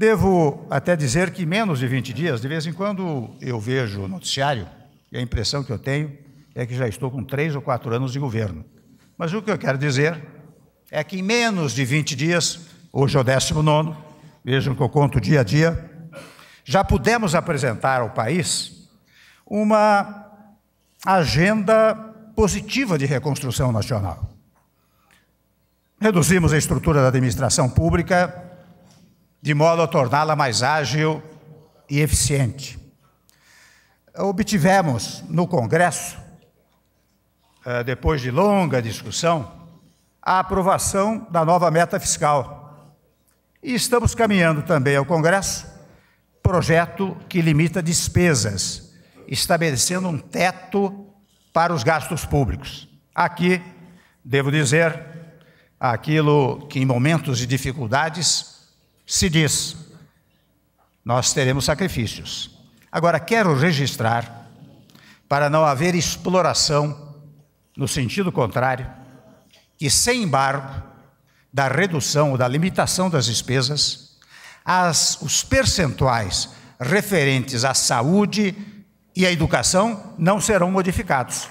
Devo até dizer que menos de 20 dias, de vez em quando eu vejo o noticiário e a impressão que eu tenho é que já estou com três ou quatro anos de governo. Mas o que eu quero dizer é que em menos de 20 dias, hoje é o 19, vejam que eu conto dia a dia, já pudemos apresentar ao país uma agenda positiva de reconstrução nacional. Reduzimos a estrutura da administração pública de modo a torná-la mais ágil e eficiente. Obtivemos no Congresso, eh, depois de longa discussão, a aprovação da nova meta fiscal. E estamos caminhando também ao Congresso projeto que limita despesas, estabelecendo um teto para os gastos públicos. Aqui, devo dizer, aquilo que em momentos de dificuldades se diz: nós teremos sacrifícios. Agora, quero registrar, para não haver exploração no sentido contrário, que sem embargo da redução ou da limitação das despesas, as, os percentuais referentes à saúde e à educação não serão modificados.